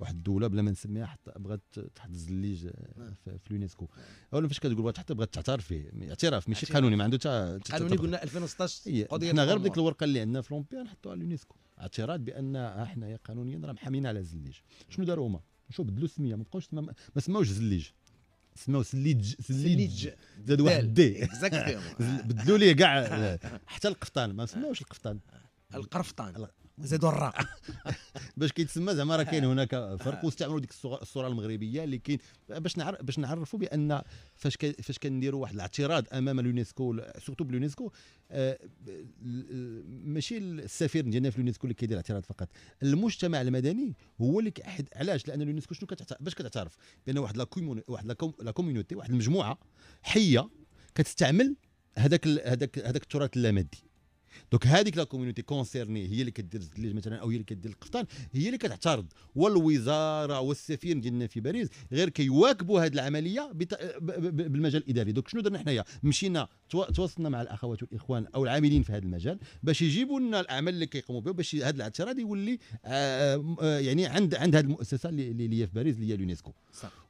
واحد الدوله بلا ما نسميها حتى بغات تحجز الليج آه، نعم. في, اليونسكو اولا فاش كتقول بغات حتى بغات تعترف فيه اعتراف ماشي قانوني ما عنده حتى قانوني قلنا 2016 قضيه حنا غير بديك الورقه اللي عندنا في لومبيا نحطوها اليونسكو اعتراض بان حنايا قانونيا راه محامين على الزليج شنو داروا هما شوف بدلوا السميه ما بقاوش ما سماوش زليج سماو سليج سليج زاد واحد دي بدلوا ليه كاع حتى القفطان ما سماوش القفطان القرفطان وزادوا الراقي باش كيتسمى زعما راه كاين هناك فرق واستعملوا ديك الصوره المغربيه اللي كاين باش نعرف باش نعرفوا بان فاش فاش كنديروا واحد الاعتراض امام اليونسكو سورتو باليونسكو آه، ماشي السفير ديالنا في اليونسكو اللي كيدير الاعتراض فقط المجتمع المدني هو اللي كيحد علاش لان اليونسكو شنو كتعترف باش كتعترف بان واحد لا واحد لا كوميونيتي واحد المجموعه حيه كتستعمل هذاك هذاك هذاك التراث اللامادي دوك هذيك لا كوميونيتي كونسيرني هي اللي كدير الزليج مثلا او هي اللي كدير القفطان هي اللي كتعترض والوزاره والسفير ديالنا في باريس غير كيواكبوا هذه العمليه بالمجال الاداري دوك شنو درنا حنايا مشينا تواصلنا مع الاخوات والاخوان او العاملين في هذا المجال باش يجيبوا لنا الاعمال اللي كيقوموا بها باش هذا الاعتراض يولي آه، آه، آه، يعني عند عند هذه المؤسسه اللي هي في باريس اللي هي اليونسكو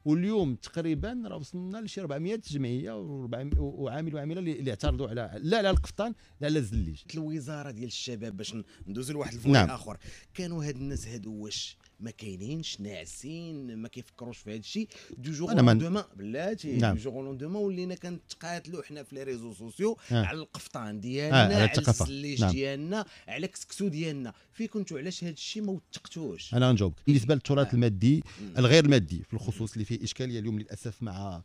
واليوم تقريبا راه وصلنا لشي 400 جمعيه و400 وعامل وعامله اللي اعترضوا على لا على القفطان لا على الزليج الوزاره ديال الشباب باش ندوزوا لواحد الفوق نعم. اخر كانوا هاد الناس هادو واش ما كاينينش ناعسين ما كيفكروش في هذا الشيء دو جور لوندوما بلاتي نعم. دو جور ولينا كنتقاتلوا حنا في لي ريزو سوسيو آه. على القفطان ديالنا آه. على, على السليش نعم. ديالنا على الكسكسو ديالنا في انتم علاش هذا الشيء ما وثقتوش انا غنجاوبك بالنسبه نعم. للتراث آه. المادي الغير مادي في الخصوص اللي فيه اشكاليه اليوم للاسف مع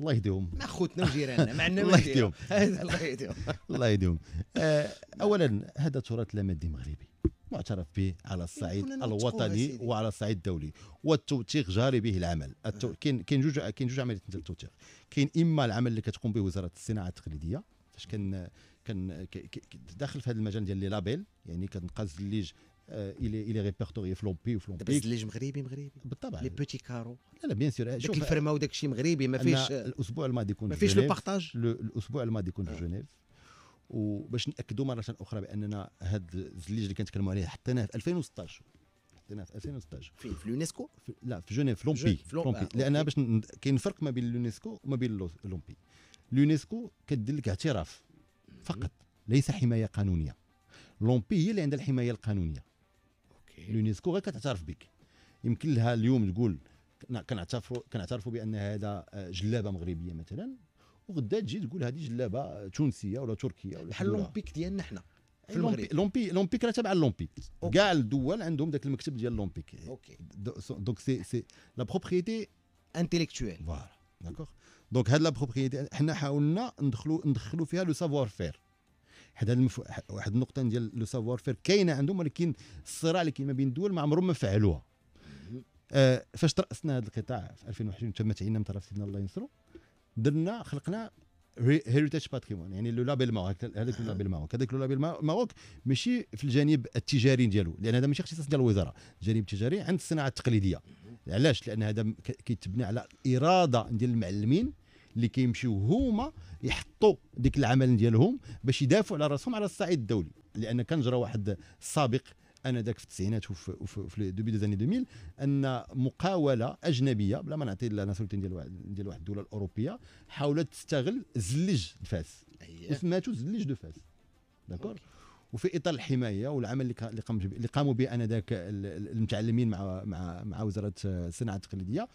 الله يهديهم مع خوتنا وجيراننا ما عندنا الله يهديهم الله يهديهم الله يهديهم آه، اولا هذا تراث مادي مغربي معترف به على الصعيد الوطني وعلى الصعيد الدولي والتوثيق جاري به العمل كاين كاين جوج كاين جوج عمليات ديال التوثيق كاين اما العمل اللي كتقوم به وزاره الصناعه التقليديه فاش كان كان داخل في هذا المجال ديال لي لابيل يعني الليج آه، il est il est répertorié وفي وفلومبي دابا الثلج مغربي مغربي بالطبع لي بوتي كارو لا لا بيان سور داك الفرما وداك الشيء مغربي ما فيهش الاسبوع الماضي كنت ما فيهش لو بارتاج الاسبوع الماضي كنت في جنيف آه. وباش ناكدوا مره اخرى باننا هذا الزليج اللي كنتكلموا عليه حطيناه في 2016 حطيناه في 2016 في في اليونسكو لا في جنيف لومبي لومبي لان باش كاين فرق ما بين اليونسكو وما بين لومبي اليونسكو كدير لك اعتراف فقط ليس حمايه قانونيه لومبي هي اللي عندها الحمايه القانونيه إيه. اليونسكو غير كتعترف بك يمكن لها اليوم تقول كنعترفوا كنعترفوا بان هذا آه، جلابه مغربيه مثلا وغدا تجي تقول هذه جلابه تونسيه ولا تركيه ولا بحال لومبيك ديالنا حنا في المغرب لومبي لومبيك راه تابع لومبيك كاع الدول عندهم ذاك المكتب ديال لومبيك اوكي دونك سي سي لا بروبريتي انتيليكتويل فوالا داكوغ دونك هاد لا بروبريتي حنا حاولنا ندخلوا ندخلوا فيها لو سافوار فير حد المف... واحد النقطه ديال لو سافوار فير كاينه عندهم ولكن الصراع اللي كاين ما بين الدول ما عمرهم ما فعلوها آه فاش تراسنا هذا القطاع في 2021 تم تعييننا من طرف سيدنا الله ينصرو درنا خلقنا هيريتاج باتريمون يعني لو لابيل ماروك هذاك لو لابيل ماروك هذاك لو لابيل ماروك ماشي في الجانب التجاري ديالو لان هذا ماشي اختصاص ديال الوزاره الجانب التجاري عند الصناعه التقليديه علاش لان هذا كيتبنى على اراده ديال المعلمين اللي كيمشيو هما يحطوا ديك العمل ديالهم باش يدافعوا على راسهم على الصعيد الدولي لان كان جرى واحد السابق انا ذاك في التسعينات وفي دوبي دوزاني 2000 ان مقاوله اجنبيه بلا ما نعطي ناصرة ديال واحد ديال واحد الدوله الاوروبيه حاولت تستغل زلج فاس وسماتو زلج دو فاس داكور وفي اطار الحمايه والعمل اللي قام اللي قاموا به انذاك المتعلمين مع مع مع وزاره الصناعه التقليديه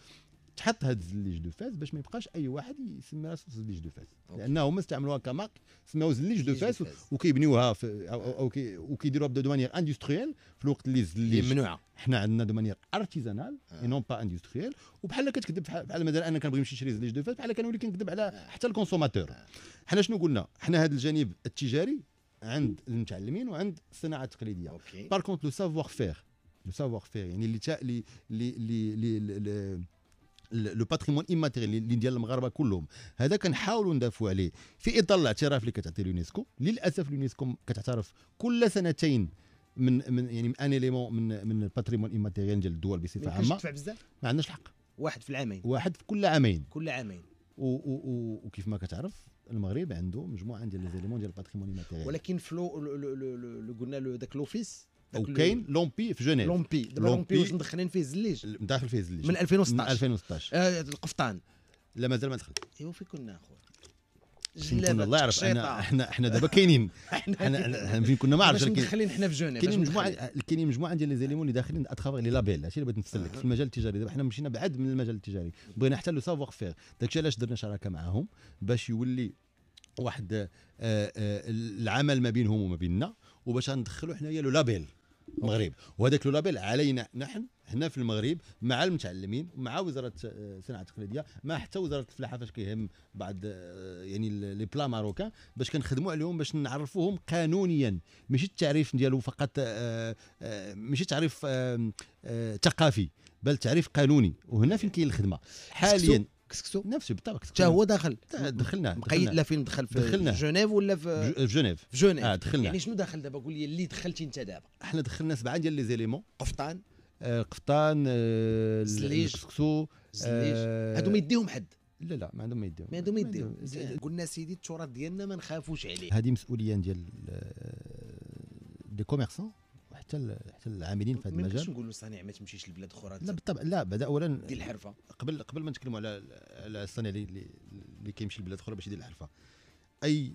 تحط هاد الزليج دو فاس باش ما يبقاش اي واحد يسمي راسو زليج دو فاس لانه هما استعملوها كمارك سماو زليج دو فاس وكيبنيوها او وكيديروها دو مانيير اندستريال في الوقت اللي الزليج ممنوعه حنا عندنا دو مانيير ارتيزانال اي نون با اندستريال وبحال كتكذب بحال مثلا انا كنبغي نمشي نشري زليج دو فاس بحال كنولي كنكذب على حتى الكونسوماتور آه. حنا شنو قلنا حنا هذا الجانب التجاري عند المتعلمين وعند الصناعه التقليديه باركونت لو سافوار فير لو سافوار فير يعني اللي اللي اللي لو باتريمون ايماتيريال اللي ديال المغاربه كلهم هذا كنحاولوا ندافعوا عليه في اطار الاعتراف اللي كتعطي اليونسكو للاسف اليونسكو كتعترف كل سنتين من من يعني من ان ليمون من من الباتريمون ايماتيريال ديال الدول بصفه عامه ما عندناش الحق واحد في العامين واحد في كل عامين كل عامين و و و وكيف ما كتعرف المغرب عنده مجموعه ديال لي زيليمون ديال الباتريمون ايماتيريال ولكن فلو لو قلنا ذاك لوفيس وكاين لومبي في جنيف لومبي دابا لومبي واش مدخلين فيه الزليج داخل فيه الزليج من 2016 من 2016 آه القفطان لا مازال ما دخل ايوا في كنا اخويا جلابه الله يعرف انا احنا احنا دابا كاينين احنا احنا فين كنا ما عرفتش مدخلين احنا في جنيف كاينين مجموعه كاينين مجموعه ديال لي زيليمون اللي داخلين اترافيغ لي لابيل هادشي اللي بغيت لك في المجال التجاري دابا حنا مشينا بعد من المجال التجاري بغينا حتى لو سافوار فيغ داكشي علاش درنا شراكه معاهم باش يولي واحد آآ آه، آآ آه، العمل ما بينهم وما بيننا وباش غندخلوا حنايا لو لابيل المغرب وهذاك لو لابيل علينا نحن هنا في المغرب مع المتعلمين مع وزاره الصناعه آه، التقليديه مع حتى وزاره الفلاحه فاش كيهم بعض آه، يعني لي بلا ماروكان باش كنخدموا عليهم باش نعرفوهم قانونيا ماشي التعريف ديالو فقط آه، ماشي تعريف ثقافي بل تعريف قانوني وهنا فين كاين الخدمه حاليا كسكسو نفسه بالطبع كسكسو حتى هو دخل دخلنا مقيد لا فين دخل في دخلنا. جنيف ولا في في جنيف في جنيف اه دخلنا يعني شنو دخل دابا قول لي اللي دخلتي انت دابا احنا دخلنا سبعه ديال لي زيليمون قفطان آه قفطان آه كسكسو الكسكسو آه هادو ما يديهم حد لا لا ما عندهم ما يديهم ما عندهم ما يديهم قلنا سيدي التراث ديالنا ما نخافوش عليه هذه مسؤوليه ديال لي آه، كوميرسون حتى حتى العاملين في هذا المجال ما نقولوا صانع ما تمشيش لبلاد اخرى لا بالطبع لا بعدا اولا دير الحرفه قبل قبل ما نتكلموا على على الصانع اللي اللي كيمشي لبلاد اخرى باش يدير الحرفه اي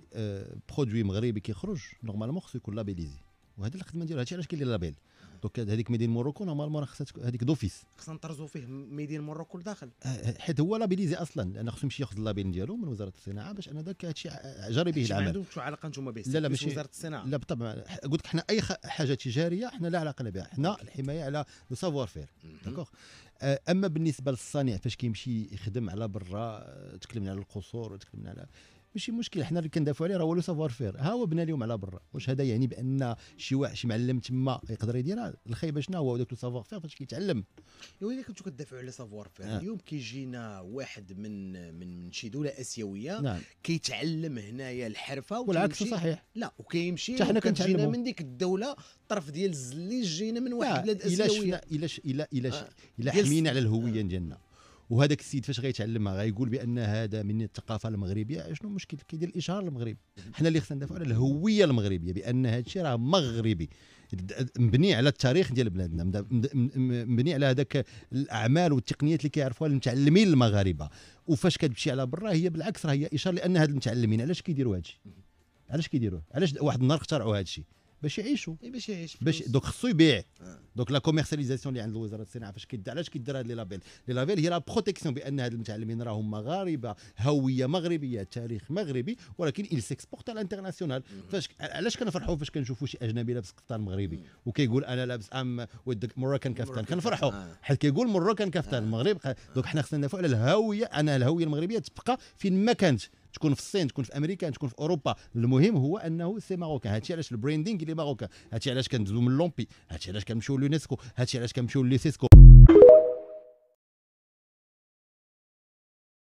برودوي آه، مغربي كيخرج نورمالمون خصو يكون لابيليزي وهذا الخدمه ديالو هادشي علاش كاين لابيل دوك هذيك ميدين موروكو نورمالمون خاصها هذيك دوفيس خصنا نطرزوا فيه ميدين موروكو لداخل آه، آه، حيت هو لابيليزي اصلا لان خصو يمشي ياخذ اللابين ديالو من وزاره الصناعه باش انا ذاك هادشي آه، جاري به العمل ما عندهمش علاقه نتوما به لا لا ماشي وزاره الصناعه لا بالطبع قلت لك حنا اي حاجه تجاريه حنا لا علاقه بها حنا الحمايه على لو سافوار فير داكوغ اما بالنسبه للصانع فاش كيمشي يخدم على برا تكلمنا على القصور وتكلمنا على ماشي مشكل حنا اللي كندافعوا عليه راه هو لو سافوار فير ها هو بنا اليوم على برا واش هذا يعني بان شي واحد شي معلم تما يقدر يديرها الخايبه شنو هو ذاك لو سافوار فير فاش كيتعلم ايوا كنتو كدافعوا على سافوار فير آه. اليوم كيجينا واحد من من من شي دوله اسيويه نعم. كيتعلم هنايا الحرفه والعكس صحيح لا وكيمشي حنا كنتعلموا من ديك الدوله الطرف ديال الزليج جينا من واحد البلاد آه، اسيويه الا الا الا الا حمينا على الهويه آه. ديالنا وهذاك السيد فاش غيتعلمها غيقول بان هذا من الثقافه المغربيه شنو المشكل كيدير الاشهار المغربي حنا اللي خصنا ندافعوا على الهويه المغربيه بان هذا الشيء راه مغربي مبني على التاريخ ديال بلادنا مبني على هذاك الاعمال والتقنيات اللي كيعرفوها المتعلمين المغاربه وفاش كتمشي على برا هي بالعكس راه هي اشاره لان هاد المتعلمين علاش كيديروا هادشي علاش كيديروه علاش واحد النهار اخترعوا هادشي باش يعيشوا إيه، باش يعيش باش دوك خصو يبيع آه. دوك لا كوميرسياليزاسيون اللي عند وزاره الصناعه فاش كيدير علاش كيدير هاد لي لابيل لي لابيل هي لا بروتيكسيون بان هاد المتعلمين راهم مغاربه هويه مغربيه تاريخ مغربي ولكن ايل سيكسبورت على انترناسيونال فاش علاش كنفرحوا فاش كنشوفوا شي اجنبي لابس قفطان مغربي وكيقول انا لابس ام ودك مروكان كافتان كنفرحوا آه. حيت كيقول مروكان كافتان المغرب آه. دوك حنا خصنا ندافعوا على الهويه انا الهويه المغربيه تبقى فين ما كانت تكون في الصين تكون في امريكا تكون في اوروبا المهم هو انه سي ماروكان هادشي علاش البراندينغ اللي ماروكان هادشي علاش كندوزو من لومبي هادشي علاش كنمشيو ليونسكو هادشي علاش كنمشيو لسيسكو